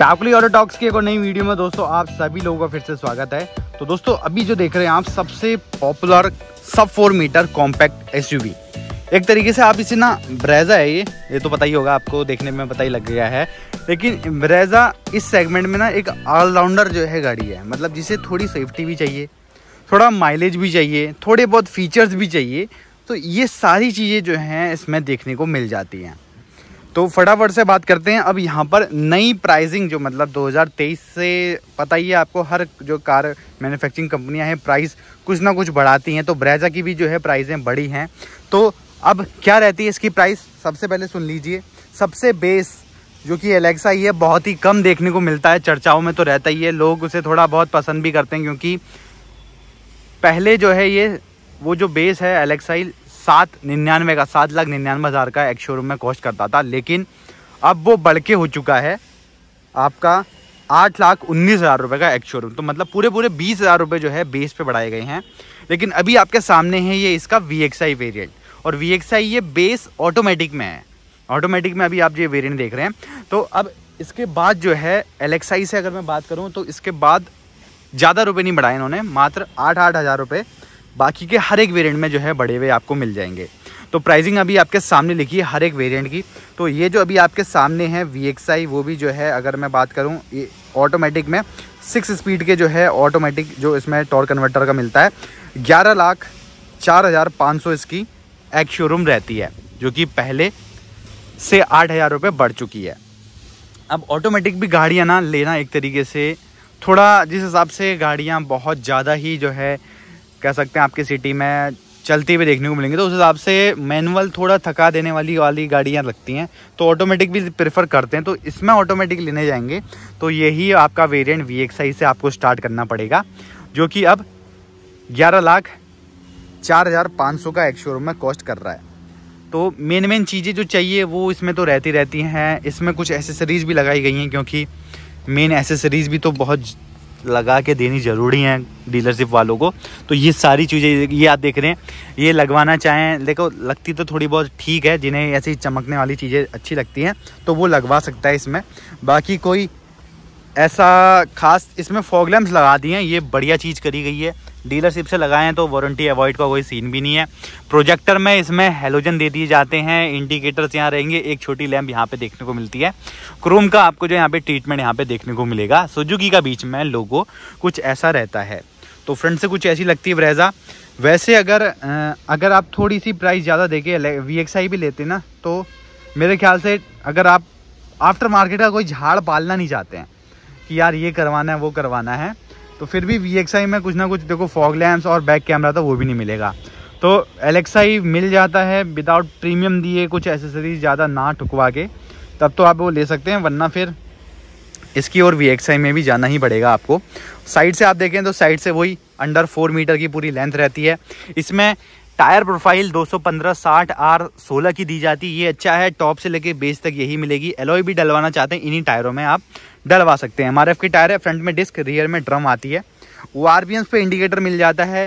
टाकली auto talks की एक और नई वीडियो में दोस्तों आप सभी लोगों का फिर से स्वागत है तो दोस्तों अभी जो देख रहे हैं आप सबसे पॉपुलर सब फोर मीटर कॉम्पैक्ट एस एक तरीके से आप इसे ना ब्रेजा है ये ये तो पता ही होगा आपको देखने में पता ही लग गया है लेकिन ब्रेजा इस सेगमेंट में ना एक ऑलराउंडर जो है गाड़ी है मतलब जिसे थोड़ी सेफ्टी भी चाहिए थोड़ा माइलेज भी चाहिए थोड़े बहुत फीचर्स भी चाहिए तो ये सारी चीज़ें जो हैं इसमें देखने को मिल जाती हैं तो फटाफट से बात करते हैं अब यहाँ पर नई प्राइसिंग जो मतलब 2023 से पता ही है आपको हर जो कार मैन्युफैक्चरिंग कंपनियाँ हैं प्राइस कुछ ना कुछ बढ़ाती हैं तो ब्रेजा की भी जो है प्राइजें बढ़ी हैं तो अब क्या रहती है इसकी प्राइस सबसे पहले सुन लीजिए सबसे बेस जो कि एलेक्सा ये बहुत ही कम देखने को मिलता है चर्चाओं में तो रहता ही है लोग उसे थोड़ा बहुत पसंद भी करते हैं क्योंकि पहले जो है ये वो जो बेस है एलेक्साई सात निन्यानवे का सात लाख निन्यानवे हज़ार का एक शोरूम में कॉस्ट करता था लेकिन अब वो बढ़ के हो चुका है आपका आठ लाख उन्नीस हज़ार रुपये का एक शोरूम तो मतलब पूरे पूरे बीस हज़ार रुपये जो है बेस पे बढ़ाए गए हैं लेकिन अभी आपके सामने है ये इसका वी एक्स आई वेरियंट और वी एक्स आई ये बेस ऑटोमेटिक में है ऑटोमेटिक में अभी आप ये वेरियंट देख रहे हैं तो अब इसके बाद जो है एलेक्साई से अगर मैं बात करूँ तो इसके बाद ज़्यादा रुपये नहीं बढ़ाए इन्होंने मात्र आठ आठ हज़ार रुपये बाकी के हर एक वेरिएंट में जो है बड़े हुए आपको मिल जाएंगे तो प्राइसिंग अभी आपके सामने लिखी है हर एक वेरिएंट की तो ये जो अभी आपके सामने है वी वो भी जो है अगर मैं बात करूँ ये ऑटोमेटिक में सिक्स स्पीड के जो है ऑटोमेटिक जो इसमें टॉर कन्वर्टर का मिलता है ग्यारह लाख चार हज़ार पाँच सौ इसकी एक शोरूम रहती है जो कि पहले से आठ हज़ार रुपये बढ़ चुकी है अब ऑटोमेटिक भी गाड़ियाँ ना लेना एक तरीके से थोड़ा जिस हिसाब से गाड़ियाँ बहुत ज़्यादा ही जो है कह सकते हैं आपकी सिटी में चलती हुई देखने को मिलेंगे तो उस हिसाब से मैनुअल थोड़ा थका देने वाली वाली गाड़ियाँ लगती हैं तो ऑटोमेटिक भी प्रेफर करते हैं तो इसमें ऑटोमेटिक लेने जाएंगे तो यही आपका वेरिएंट वी से आपको स्टार्ट करना पड़ेगा जो कि अब ग्यारह लाख चार हज़ार पाँच सौ का एक शोरूम में कॉस्ट कर रहा है तो मेन मेन चीज़ें जो चाहिए वो इसमें तो रहती रहती हैं इसमें कुछ एसेसरीज़ भी लगाई गई हैं क्योंकि मेन एसेसरीज़ भी तो बहुत लगा के देनी ज़रूरी है डीलरशिप वालों को तो ये सारी चीज़ें ये आप देख रहे हैं ये लगवाना चाहें देखो लगती तो थोड़ी बहुत ठीक है जिन्हें ऐसी चमकने वाली चीज़ें अच्छी लगती हैं तो वो लगवा सकता है इसमें बाकी कोई ऐसा खास इसमें फॉगलैम्स लगा दिए हैं ये बढ़िया चीज़ करी गई है डीलरशिप से लगाए हैं तो वारंटी अवॉइड का कोई सीन भी नहीं है प्रोजेक्टर में इसमें हेलोजन दे दिए जाते हैं इंडिकेटर्स यहाँ रहेंगे एक छोटी लैम्प यहाँ पे देखने को मिलती है क्रोम का आपको जो यहाँ पे ट्रीटमेंट यहाँ पे देखने को मिलेगा सुजुकी का बीच में लोगो कुछ ऐसा रहता है तो फ्रंट से कुछ ऐसी लगती है ब्रेजा वैसे अगर अगर आप थोड़ी सी प्राइस ज़्यादा देके वी भी लेते ना तो मेरे ख्याल से अगर आप आफ्टर मार्केट का कोई झाड़ पालना नहीं चाहते हैं कि यार ये करवाना है वो करवाना है तो फिर भी वी में कुछ ना कुछ देखो फॉग लैम्प्स और बैक कैमरा था वो भी नहीं मिलेगा तो एलेक्सा ही मिल जाता है विदाउट प्रीमियम दिए कुछ एसेसरीज ज़्यादा ना ठुकवा के तब तो आप वो ले सकते हैं वरना फिर इसकी और वी में भी जाना ही पड़ेगा आपको साइड से आप देखें तो साइड से वही अंडर फोर मीटर की पूरी लेंथ रहती है इसमें टायर प्रोफाइल 215 साठ आर 16 की दी जाती है ये अच्छा है टॉप से लेके बेस तक यही मिलेगी एलोई भी डलवाना चाहते हैं इन्हीं टायरों में आप डलवा सकते हैं एम के टायर है फ्रंट में डिस्क रियर में ड्रम आती है ओ आर पे इंडिकेटर मिल जाता है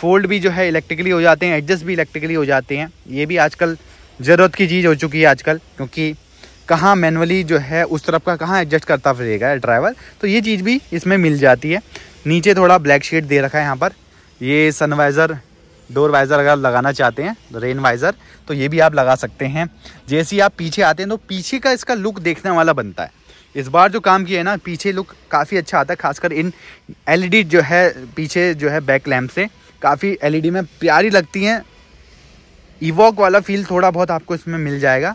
फोल्ड भी जो है इलेक्ट्रिकली हो जाते हैं एडजस्ट भी इलेक्ट्रिकली हो जाते हैं ये भी आजकल ज़रूरत की चीज़ हो चुकी है आजकल क्योंकि कहाँ मैनुअली जो है उस तरफ का कहाँ एडजस्ट करता फिरेगा ड्राइवर तो ये चीज़ भी इसमें मिल जाती है नीचे थोड़ा ब्लैक शेड दे रखा है यहाँ पर ये सनवाइज़र डोर वाइज़र अगर लगाना चाहते हैं रेन वाइज़र तो ये भी आप लगा सकते हैं जैसे आप पीछे आते हैं तो पीछे का इसका लुक देखने वाला बनता है इस बार जो काम किया है ना पीछे लुक काफ़ी अच्छा आता है खासकर इन एलईडी e जो है पीछे जो है बैक लैम्प से काफ़ी एलईडी e में प्यारी लगती हैं ईवॉक वाला फील थोड़ा बहुत आपको इसमें मिल जाएगा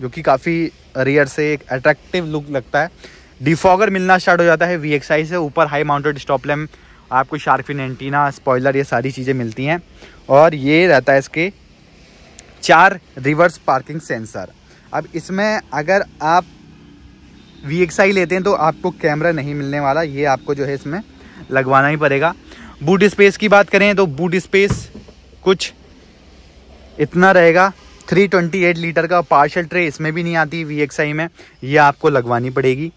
जो कि काफ़ी रियर से एक अट्रैक्टिव लुक लगता है डिफॉगर मिलना स्टार्ट हो जाता है वी से ऊपर हाई माउंटेड स्टॉप लैम्प आपको शार्फिन एंटीना स्पॉयलर ये सारी चीज़ें मिलती हैं और ये रहता है इसके चार रिवर्स पार्किंग सेंसर अब इसमें अगर आप वी एक्स आई लेते हैं तो आपको कैमरा नहीं मिलने वाला ये आपको जो है इसमें लगवाना ही पड़ेगा बूट स्पेस की बात करें तो बूट स्पेस कुछ इतना रहेगा 328 लीटर का पार्शल ट्रे इसमें भी नहीं आती वी में ये आपको लगवानी पड़ेगी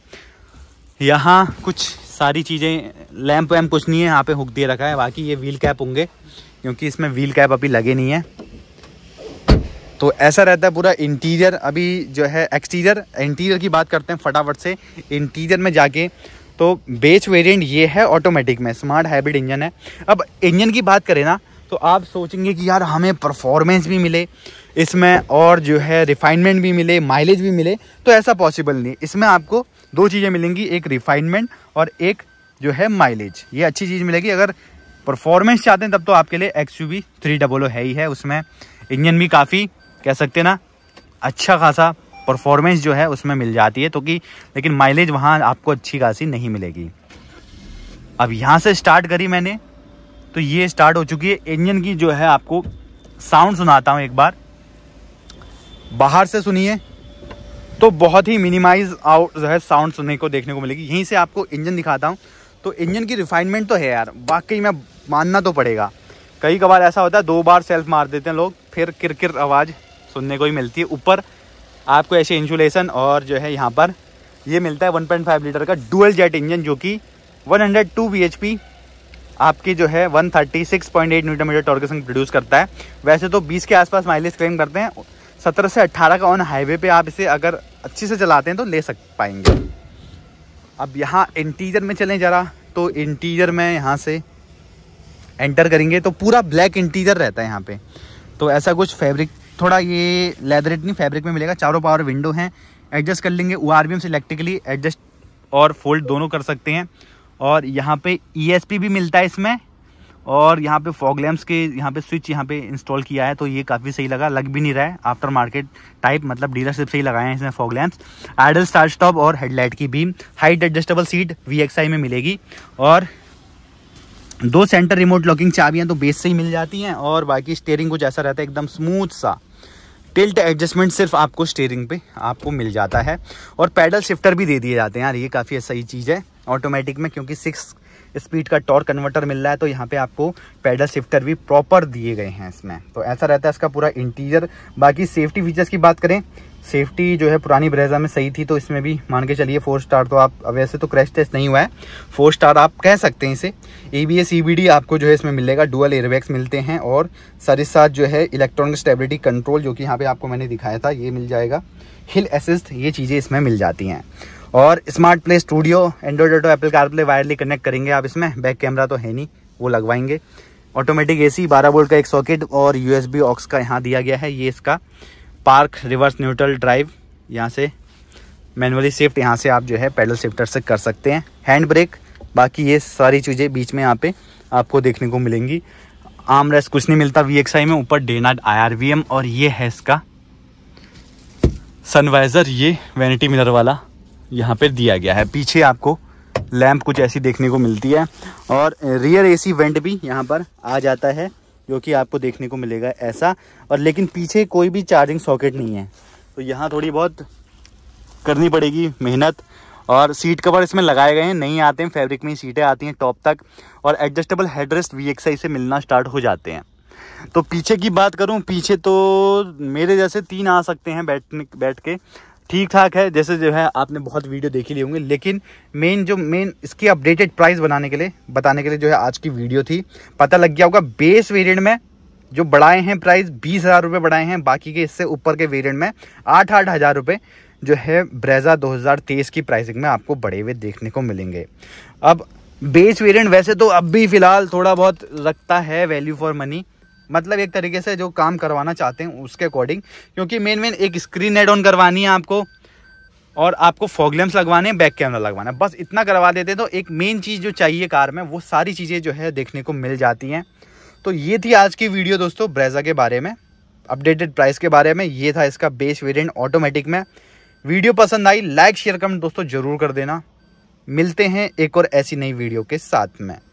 यहाँ कुछ सारी चीज़ें लैम्प वैम्प कुछ नहीं है यहाँ पे हुक दे रखा है बाकी ये व्हील कैप होंगे क्योंकि इसमें व्हील कैप अभी लगे नहीं है तो ऐसा रहता है पूरा इंटीरियर अभी जो है एक्सटीरियर इंटीरियर की बात करते हैं फटाफट से इंटीरियर में जाके तो बेच वेरियंट ये है ऑटोमेटिक में स्मार्ट हाइब्रिड इंजन है अब इंजन की बात करें ना तो आप सोचेंगे कि यार हमें परफॉर्मेंस भी मिले इसमें और जो है रिफाइनमेंट भी मिले माइलेज भी मिले तो ऐसा पॉसिबल नहीं इसमें आपको दो चीज़ें मिलेंगी एक रिफाइनमेंट और एक जो है माइलेज ये अच्छी चीज़ मिलेगी अगर परफॉर्मेंस चाहते हैं तब तो आपके लिए X U three double O है ही है उसमें इंजन भी काफ़ी कह सकते ना अच्छा खासा परफॉर्मेंस जो है उसमें मिल जाती है तो कि लेकिन माइलेज वहाँ आपको अच्छी खासी नहीं मिलेगी अब यहाँ से स्टार्ट करी मैंने तो ये स्टार्ट हो चुकी है इंजन की जो है आपको साउंड सुनाता हूँ एक बार बाहर से सुनिए तो बहुत ही मिनिमाइज आउट जो है साउंड सुनने को देखने को मिलेगी यहीं से आपको इंजन दिखाता हूँ तो इंजन की रिफाइनमेंट तो है यार वाकई में मानना तो पड़ेगा कई कबार ऐसा होता है दो बार सेल्फ मार देते हैं लोग फिर किरकिर आवाज़ सुनने को ही मिलती है ऊपर आपको ऐसे इंसुलेशन और जो है यहाँ पर ये मिलता है 1.5 लीटर का डुअल जेट इंजन जो कि 102 bhp आपकी जो है 136.8 न्यूटन मीटर टॉर्क के प्रोड्यूस करता है वैसे तो 20 के आसपास माइलेज क्लेम करते हैं सत्रह से अट्ठारह का ऑन हाईवे पे आप इसे अगर अच्छे से चलाते हैं तो ले सक पाएंगे अब यहाँ इंटीरियर में चलें ज़रा तो इंटीरियर में यहाँ से एंटर करेंगे तो पूरा ब्लैक इंटीरियर रहता है यहाँ पे तो ऐसा कुछ फैब्रिक थोड़ा ये लेदरेट नहीं फैब्रिक में मिलेगा चारों पावर विंडो हैं एडजस्ट कर लेंगे ओ आर से इलेक्ट्रिकली एडजस्ट और फोल्ड दोनों कर सकते हैं और यहाँ पे ई e भी मिलता है इसमें और यहाँ पे फॉग लैम्प्स के यहाँ पे स्विच यहाँ पे इंस्टॉल किया है तो ये काफ़ी सही लगा लग भी नहीं रहा है आफ्टर मार्केट टाइप मतलब डीलरशिप से ही लगाए हैं इसमें fog lamps idle start stop और हेडलाइट की beam height adjustable seat V में मिलेगी और दो सेंटर रिमोट लॉकिंग चाबियां तो बेस से ही मिल जाती हैं और बाकी स्टेयरिंग कुछ ऐसा रहता है एकदम स्मूथ सा टिल्ट एडजस्टमेंट सिर्फ आपको स्टेयरिंग पे आपको मिल जाता है और पैडल शिफ्टर भी दे दिए जाते हैं यार ये काफ़ी सही चीज़ है ऑटोमेटिक में क्योंकि सिक्स स्पीड का टॉर्क कन्वर्टर मिल रहा है तो यहाँ पे आपको पैडल शिफ्टर भी प्रॉपर दिए गए हैं इसमें तो ऐसा रहता है इसका पूरा इंटीरियर बाकी सेफ्टी फीचर्स की बात करें सेफ्टी जो है पुरानी ब्रेजा में सही थी तो इसमें भी मान के चलिए फोर स्टार तो आप वैसे तो क्रैश टेस्ट नहीं हुआ है फोर स्टार आप कह सकते हैं इसे ए बी एस आपको जो है इसमें मिलेगा डुअल एयरबैग्स मिलते हैं और साथ साथ जो है इलेक्ट्रॉनिक स्टेबिलिटी कंट्रोल जो कि यहाँ पे आपको मैंने दिखाया था ये मिल जाएगा हिल असिस्ट ये चीज़ें इसमें मिल जाती हैं और smart play studio Android Auto Apple CarPlay वायरली कनेक्ट करेंगे आप इसमें बैक कैमरा तो है नहीं वो लगवाएंगे ऑटोमेटिक एसी 12 वोल्ट का एक सॉकेट और यूएसबी ऑक्स का यहाँ दिया गया है ये इसका पार्क रिवर्स न्यूट्रल ड्राइव यहाँ से मैनुअली शिफ्ट यहाँ से आप जो है पैडल शिफ्टर से कर सकते हैं हैंड ब्रेक बाकी ये सारी चीज़ें बीच में यहाँ पे आपको देखने को मिलेंगी आम रेस कुछ नहीं मिलता वी में ऊपर डेनाड आई और ये है इसका सनवाइज़र ये वैनिटी मिलर वाला यहाँ पर दिया गया है पीछे आपको लैंप कुछ ऐसी देखने को मिलती है और रियर एसी वेंट भी यहाँ पर आ जाता है जो कि आपको देखने को मिलेगा ऐसा और लेकिन पीछे कोई भी चार्जिंग सॉकेट नहीं है तो यहाँ थोड़ी बहुत करनी पड़ेगी मेहनत और सीट कवर इसमें लगाए गए हैं नहीं आते हैं फैब्रिक में ही सीटें आती हैं टॉप तक और एडजस्टेबल हेडरेस्ट वी से मिलना स्टार्ट हो जाते हैं तो पीछे की बात करूँ पीछे तो मेरे जैसे तीन आ सकते हैं बैठने बैठ के ठीक ठाक है जैसे जो है आपने बहुत वीडियो देखी लिए होंगे लेकिन मेन जो मेन इसकी अपडेटेड प्राइस बनाने के लिए बताने के लिए जो है आज की वीडियो थी पता लग गया होगा बेस वेरिएंट में जो बढ़ाए हैं प्राइस बीस हज़ार रुपये बढ़ाए हैं बाकी के इससे ऊपर के वेरियंट में आठ आठ हज़ार रुपये जो है ब्रेजा दो की प्राइसिंग में आपको बढ़े हुए देखने को मिलेंगे अब बेस वेरियंट वैसे तो अब भी फ़िलहाल थोड़ा बहुत रखता है वैल्यू फॉर मनी मतलब एक तरीके से जो काम करवाना चाहते हैं उसके अकॉर्डिंग क्योंकि मेन मेन एक स्क्रीन एड ऑन करवानी है आपको और आपको फॉगलेम्स लगवाने बैक कैमरा लगवाना बस इतना करवा देते तो एक मेन चीज़ जो चाहिए कार में वो सारी चीज़ें जो है देखने को मिल जाती हैं तो ये थी आज की वीडियो दोस्तों ब्रेजा के बारे में अपडेटेड प्राइस के बारे में ये था इसका बेस वेरियंट ऑटोमेटिक में वीडियो पसंद आई लाइक शेयर कमेंट दोस्तों ज़रूर कर देना मिलते हैं एक और ऐसी नई वीडियो के साथ में